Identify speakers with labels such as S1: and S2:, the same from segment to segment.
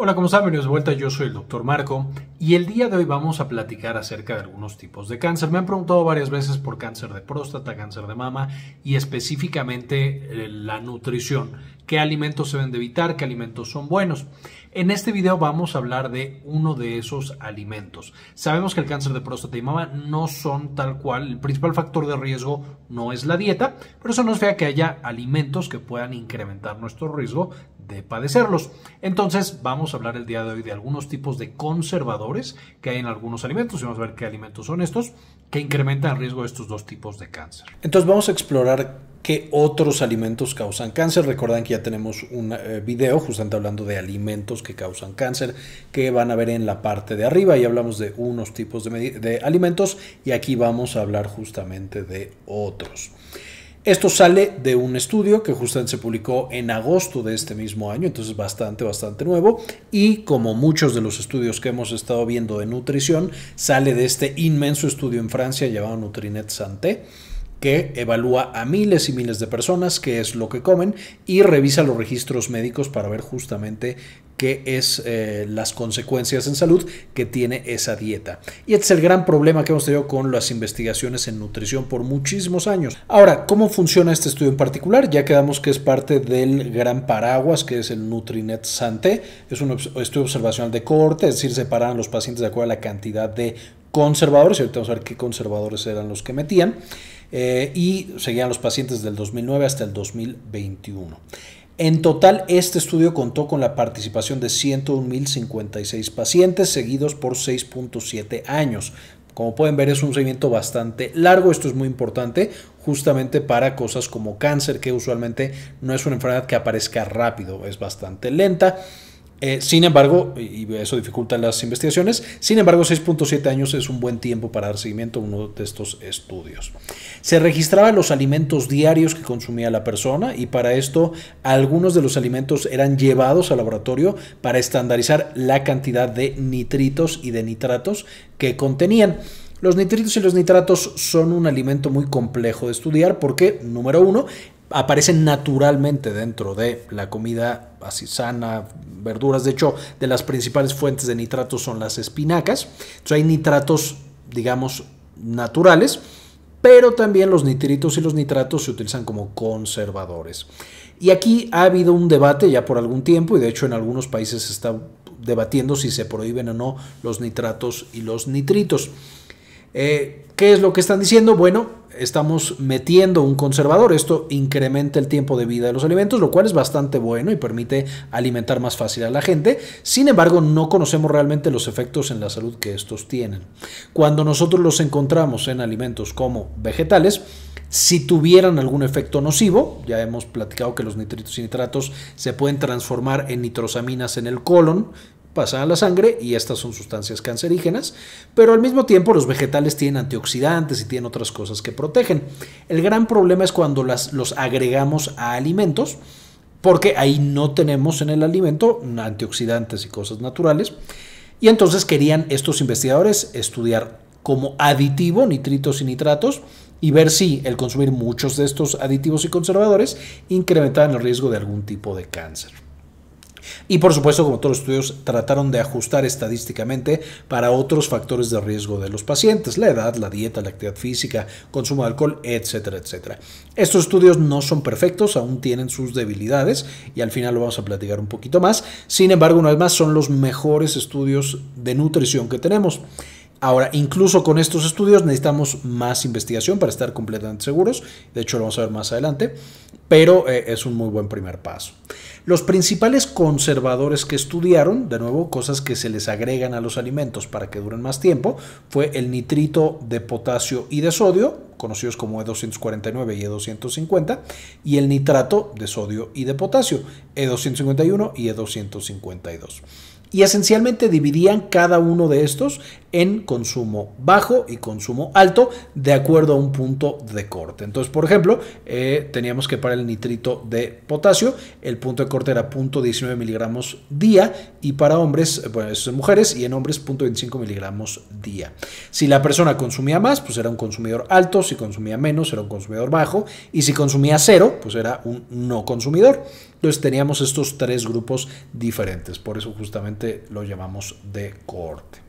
S1: Hola, ¿cómo están? Bienvenidos de vuelta. Yo soy el doctor Marco y el día de hoy vamos a platicar acerca de algunos tipos de cáncer. Me han preguntado varias veces por cáncer de próstata, cáncer de mama y específicamente eh, la nutrición. ¿Qué alimentos se deben de evitar? ¿Qué alimentos son buenos? En este video vamos a hablar de uno de esos alimentos. Sabemos que el cáncer de próstata y mama no son tal cual, el principal factor de riesgo no es la dieta, pero eso nos es que haya alimentos que puedan incrementar nuestro riesgo de padecerlos. Entonces vamos a hablar el día de hoy de algunos tipos de conservadores que hay en algunos alimentos y vamos a ver qué alimentos son estos que incrementan el riesgo de estos dos tipos de cáncer. Entonces vamos a explorar qué otros alimentos causan cáncer. Recuerdan que ya tenemos un eh, video justamente hablando de alimentos que causan cáncer, que van a ver en la parte de arriba. Y hablamos de unos tipos de, de alimentos y aquí vamos a hablar justamente de otros. Esto sale de un estudio que justamente se publicó en agosto de este mismo año, entonces bastante, bastante nuevo. Y como muchos de los estudios que hemos estado viendo de nutrición, sale de este inmenso estudio en Francia llamado Nutrinet Santé que evalúa a miles y miles de personas qué es lo que comen y revisa los registros médicos para ver justamente qué es eh, las consecuencias en salud que tiene esa dieta. Y este es el gran problema que hemos tenido con las investigaciones en nutrición por muchísimos años. Ahora, ¿cómo funciona este estudio en particular? Ya quedamos que es parte del gran paraguas que es el Nutrinet Santé. Es un estudio observacional de corte, es decir, separan los pacientes de acuerdo a la cantidad de conservadores, y ahorita vamos a ver qué conservadores eran los que metían, eh, y seguían los pacientes del 2009 hasta el 2021. En total, este estudio contó con la participación de 101.056 pacientes, seguidos por 6.7 años. Como pueden ver, es un seguimiento bastante largo. Esto es muy importante justamente para cosas como cáncer, que usualmente no es una enfermedad que aparezca rápido, es bastante lenta. Eh, sin embargo, y eso dificulta las investigaciones, sin embargo 6.7 años es un buen tiempo para dar seguimiento a uno de estos estudios. Se registraban los alimentos diarios que consumía la persona y para esto algunos de los alimentos eran llevados al laboratorio para estandarizar la cantidad de nitritos y de nitratos que contenían. Los nitritos y los nitratos son un alimento muy complejo de estudiar porque, número uno, aparecen naturalmente dentro de la comida así sana, verduras. De hecho, de las principales fuentes de nitratos son las espinacas. Entonces hay nitratos, digamos, naturales, pero también los nitritos y los nitratos se utilizan como conservadores. Y aquí ha habido un debate ya por algún tiempo y de hecho en algunos países se está debatiendo si se prohíben o no los nitratos y los nitritos. Eh, ¿Qué es lo que están diciendo? Bueno, estamos metiendo un conservador. Esto incrementa el tiempo de vida de los alimentos, lo cual es bastante bueno y permite alimentar más fácil a la gente. Sin embargo, no conocemos realmente los efectos en la salud que estos tienen. Cuando nosotros los encontramos en alimentos como vegetales, si tuvieran algún efecto nocivo, ya hemos platicado que los nitritos y nitratos se pueden transformar en nitrosaminas en el colon pasan a la sangre y estas son sustancias cancerígenas, pero al mismo tiempo los vegetales tienen antioxidantes y tienen otras cosas que protegen. El gran problema es cuando las, los agregamos a alimentos, porque ahí no tenemos en el alimento antioxidantes y cosas naturales. Y entonces querían estos investigadores estudiar como aditivo nitritos y nitratos y ver si el consumir muchos de estos aditivos y conservadores incrementaban el riesgo de algún tipo de cáncer. Y por supuesto, como todos los estudios, trataron de ajustar estadísticamente para otros factores de riesgo de los pacientes, la edad, la dieta, la actividad física, consumo de alcohol, etcétera, etcétera. Estos estudios no son perfectos, aún tienen sus debilidades y al final lo vamos a platicar un poquito más. Sin embargo, una vez más, son los mejores estudios de nutrición que tenemos. Ahora, incluso con estos estudios necesitamos más investigación para estar completamente seguros. De hecho, lo vamos a ver más adelante pero eh, es un muy buen primer paso. Los principales conservadores que estudiaron, de nuevo, cosas que se les agregan a los alimentos para que duren más tiempo, fue el nitrito de potasio y de sodio, conocidos como E249 y E250, e y el nitrato de sodio y de potasio, E251 y E252 y esencialmente dividían cada uno de estos en consumo bajo y consumo alto de acuerdo a un punto de corte. Entonces, por ejemplo, eh, teníamos que para el nitrito de potasio el punto de corte era 0.19 miligramos día y para hombres, eh, bueno, es en mujeres y en hombres 0.25 miligramos día. Si la persona consumía más, pues era un consumidor alto, si consumía menos, era un consumidor bajo y si consumía cero, pues era un no consumidor. Entonces teníamos estos tres grupos diferentes, por eso justamente lo llamamos de cohorte.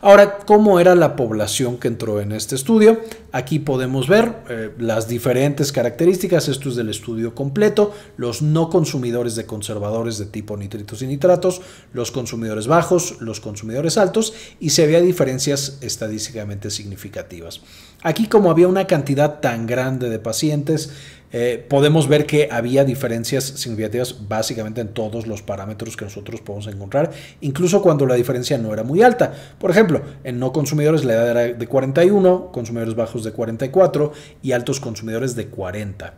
S1: Ahora, ¿cómo era la población que entró en este estudio? Aquí podemos ver eh, las diferentes características. Esto es del estudio completo. Los no consumidores de conservadores de tipo nitritos y nitratos, los consumidores bajos, los consumidores altos y se veía diferencias estadísticamente significativas. Aquí como había una cantidad tan grande de pacientes, eh, podemos ver que había diferencias significativas básicamente en todos los parámetros que nosotros podemos encontrar, incluso cuando la diferencia no era muy alta. Por ejemplo, en no consumidores la edad era de 41, consumidores bajos de 44 y altos consumidores de 40.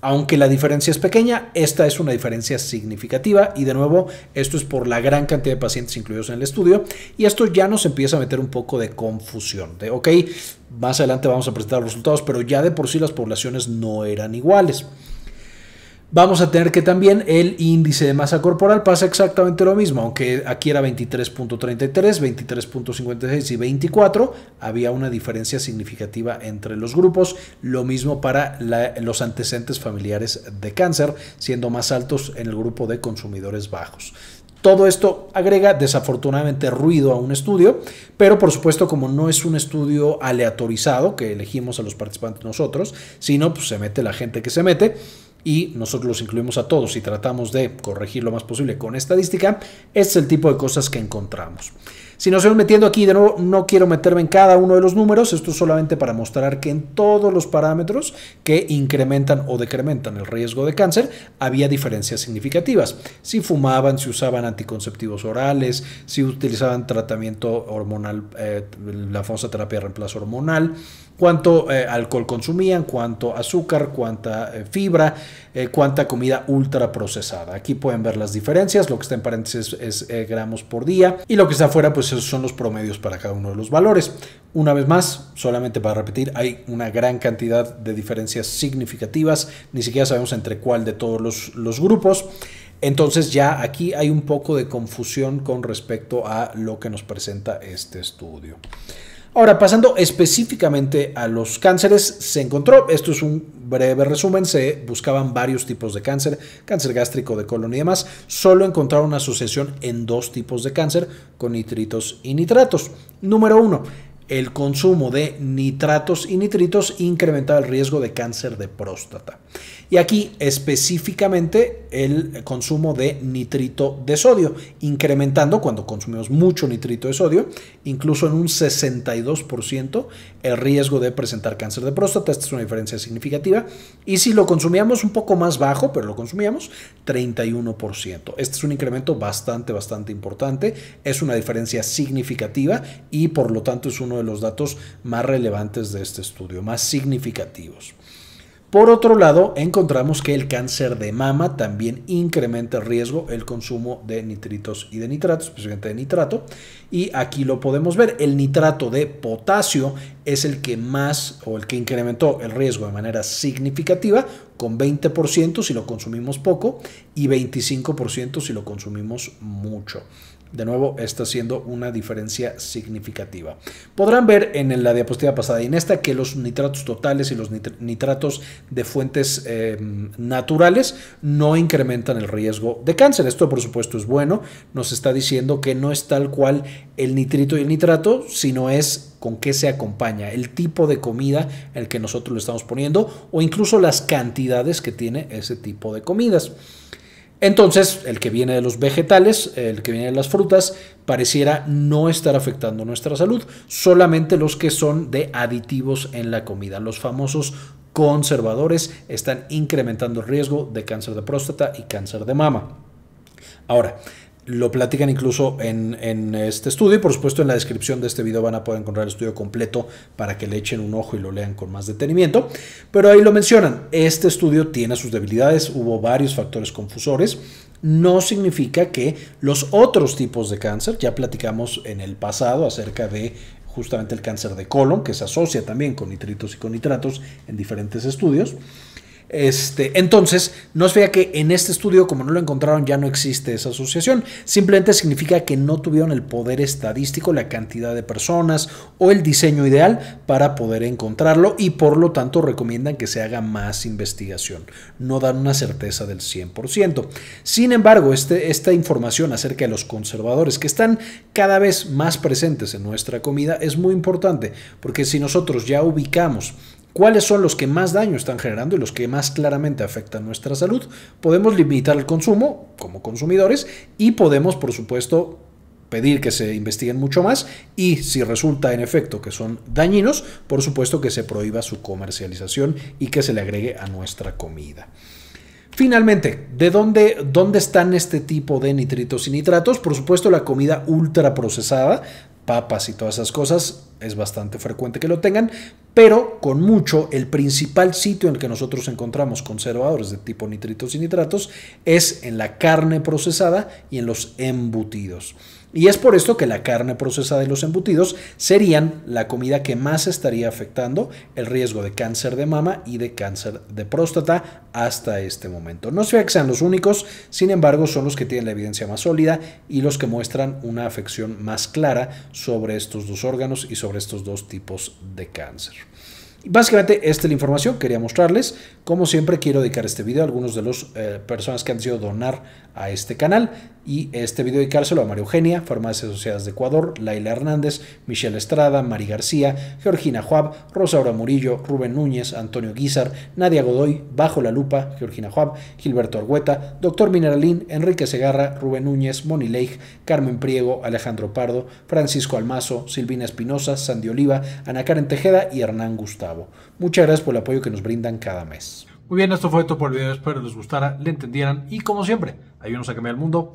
S1: Aunque la diferencia es pequeña, esta es una diferencia significativa y de nuevo esto es por la gran cantidad de pacientes incluidos en el estudio y esto ya nos empieza a meter un poco de confusión de, ok, más adelante vamos a presentar los resultados, pero ya de por sí las poblaciones no eran iguales vamos a tener que también el índice de masa corporal pasa exactamente lo mismo, aunque aquí era 23.33, 23.56 y 24, había una diferencia significativa entre los grupos, lo mismo para los antecedentes familiares de cáncer, siendo más altos en el grupo de consumidores bajos. Todo esto agrega desafortunadamente ruido a un estudio, pero por supuesto como no es un estudio aleatorizado que elegimos a los participantes nosotros, sino pues se mete la gente que se mete, y nosotros los incluimos a todos y tratamos de corregir lo más posible con estadística, este es el tipo de cosas que encontramos. Si nos vamos metiendo aquí, de nuevo, no quiero meterme en cada uno de los números, esto es solamente para mostrar que en todos los parámetros que incrementan o decrementan el riesgo de cáncer, había diferencias significativas. Si fumaban, si usaban anticonceptivos orales, si utilizaban tratamiento hormonal, eh, la famosa terapia de reemplazo hormonal, cuánto eh, alcohol consumían, cuánto azúcar, cuánta eh, fibra, eh, cuánta comida ultra procesada. Aquí pueden ver las diferencias, lo que está en paréntesis es, gramos por día y lo que está afuera pues esos son los promedios para cada uno de los valores. Una vez más, solamente para repetir, hay una gran cantidad de diferencias significativas, ni siquiera sabemos entre cuál de todos los, los grupos. Entonces ya aquí hay un poco de confusión con respecto a lo que nos presenta este estudio. Ahora, pasando específicamente a los cánceres, se encontró, esto es un breve resumen, se buscaban varios tipos de cáncer, cáncer gástrico de colon y demás, solo encontraron una asociación en dos tipos de cáncer con nitritos y nitratos. Número uno, el consumo de nitratos y nitritos incrementaba el riesgo de cáncer de próstata. Y aquí específicamente el consumo de nitrito de sodio, incrementando cuando consumimos mucho nitrito de sodio, incluso en un 62% el riesgo de presentar cáncer de próstata. Esta es una diferencia significativa. Y si lo consumíamos un poco más bajo, pero lo consumíamos, 31%. Este es un incremento bastante, bastante importante. Es una diferencia significativa y por lo tanto es uno de los datos más relevantes de este estudio, más significativos. Por otro lado, encontramos que el cáncer de mama también incrementa el riesgo el consumo de nitritos y de nitratos, especialmente de nitrato. Y aquí lo podemos ver, el nitrato de potasio es el que más o el que incrementó el riesgo de manera significativa, con 20% si lo consumimos poco y 25% si lo consumimos mucho. De nuevo, está siendo una diferencia significativa. Podrán ver en la diapositiva pasada y en esta que los nitratos totales y los nitratos de fuentes em, naturales no incrementan el riesgo de cáncer. Esto, por supuesto, es bueno. Nos está diciendo que no es tal cual el nitrito y el nitrato, sino es con qué se acompaña, el tipo de comida el que nosotros le estamos poniendo o incluso las cantidades que tiene ese tipo de comidas. Entonces, el que viene de los vegetales, el que viene de las frutas, pareciera no estar afectando nuestra salud, solamente los que son de aditivos en la comida, los famosos conservadores están incrementando el riesgo de cáncer de próstata y cáncer de mama. Ahora, lo platican incluso en, este estudio y por supuesto en la descripción de este video van a poder encontrar el estudio completo para que le echen un ojo y lo lean con más detenimiento. Pero ahí lo mencionan, este estudio tiene sus debilidades, hubo varios factores confusores. No significa que los otros tipos de cáncer, ya platicamos en el pasado acerca de justamente el cáncer de colon, que se asocia también con nitritos y con nitratos en diferentes estudios, este, entonces, no es vea que en este estudio, como no lo encontraron, ya no existe esa asociación. Simplemente significa que no tuvieron el poder estadístico, la cantidad de personas o el diseño ideal para poder encontrarlo y por lo tanto recomiendan que se haga más investigación. No dan una certeza del 100%. Sin embargo, este, esta información acerca de los conservadores que están cada vez más presentes en nuestra comida es muy importante porque si nosotros ya ubicamos cuáles son los que más daño están generando y los que más claramente afectan nuestra salud. Podemos limitar el consumo como consumidores y podemos, por supuesto, pedir que se investiguen mucho más y si resulta en efecto que son dañinos, por supuesto que se prohíba su comercialización y que se le agregue a nuestra comida. Finalmente, ¿de dónde, dónde están este tipo de nitritos y nitratos? Por supuesto, la comida ultraprocesada, papas y todas esas cosas es bastante frecuente que lo tengan, pero con mucho el principal sitio en el que nosotros encontramos conservadores de tipo nitritos y nitratos es en la carne procesada y en los embutidos. Y es por esto que la carne procesada y los embutidos serían la comida que más estaría afectando el riesgo de cáncer de mama y de cáncer de próstata hasta este momento. No se que sean los únicos, sin embargo son los que tienen la evidencia más sólida y los que muestran una afección más clara sobre estos dos órganos y sobre estos dos tipos de cáncer. Básicamente esta es la información que quería mostrarles. Como siempre quiero dedicar este video a algunos de las eh, personas que han sido donar a este canal. Y este video cárcel a María Eugenia, Farmacias Asociadas de Ecuador, Laila Hernández, Michelle Estrada, Mari García, Georgina Juab, Rosaura Murillo, Rubén Núñez, Antonio Guizar, Nadia Godoy, Bajo la Lupa, Georgina Juab, Gilberto Argueta, Doctor Mineralín, Enrique Segarra, Rubén Núñez, Moni Leigh, Carmen Priego, Alejandro Pardo, Francisco Almazo, Silvina Espinosa, Sandy Oliva, Ana Karen Tejeda y Hernán Gustavo. Muchas gracias por el apoyo que nos brindan cada mes. Muy bien, esto fue todo por el video. Espero les gustara, le entendieran y como siempre, ayúdenos a cambiar el mundo